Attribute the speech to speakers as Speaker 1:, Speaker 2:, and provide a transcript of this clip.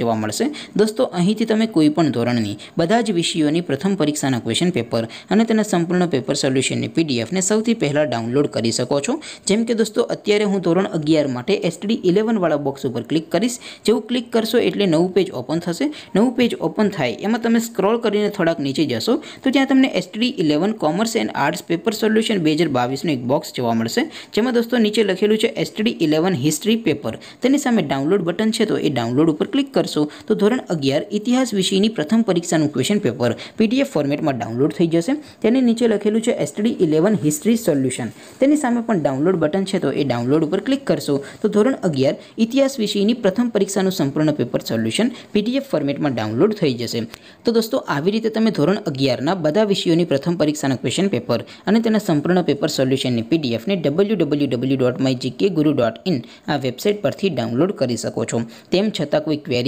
Speaker 1: જોવા મળશે દોસ્તો અહીંથી તમે કોઈપણ ધોરણની બધા જ વિષયોની પ્રથમ પરીક્ષાના ક્વેશ્ચન પેપર અને તેના સંપૂર્ણ પેપર સોલ્યુશનની પીડીએફ ને સૌથી પહેલા ડાઉનલોડ કરી શકો છો જેમ કે દોસ્તો અત્યારે હું ધોરણ 11 માટે STD 11 વાળા બોક્સ ઉપર ક્લિક કરિસ જેવું ક્લિક કરશો એટલે નવું પેજ ઓપન થશે નવું પેજ ઓપન થાય એમાં તમે સ્ક્રોલ કરીને થોડક નીચે જશો તો ત્યાં તમને STD 11 commerce and arts paper solution 2022 નો એક બોક્સ જોવા મળશે જેમ કે દોસ્તો નીચે લખેલું છે STD 11 હિસ્ટરી પેપર તેની સામે ડાઉનલોડ બટન છે તો એ ડાઉનલોડ ઉપર ક્લિક કરસુ તો ધોરણ 11 ઇતિહાસ વિષયની પ્રથમ પરીક્ષાનું ક્વેશ્ચન પેપર પીડીએફ ફોર્મેટમાં ડાઉનલોડ થઈ જશે તેની નીચે લખેલું છે STD 11 હિસ્ટરી સોલ્યુશન તેની સામે પણ ડાઉનલોડ બટન છે તો એ ડાઉનલોડ ઉપર ક્લિક કરશો તો ધોરણ 11 ઇતિહાસ વિષયની પ્રથમ પરીક્ષાનું સંપૂર્ણ પેપર સોલ્યુશન પીડીએફ ફોર્મેટમાં ડાઉનલોડ થઈ જશે તો દોસ્તો આવી રીતે તમે ધોરણ 11 ના બધા વિષયોની પ્રથમ પરીક્ષાના ક્વેશ્ચન પેપર અને તેના સંપૂર્ણ પેપર સોલ્યુશનની પીડીએફ ને www.mygkguru.in આ વેબસાઈટ પરથી ડાઉનલોડ કરી શકો છો તેમ છતક કોઈ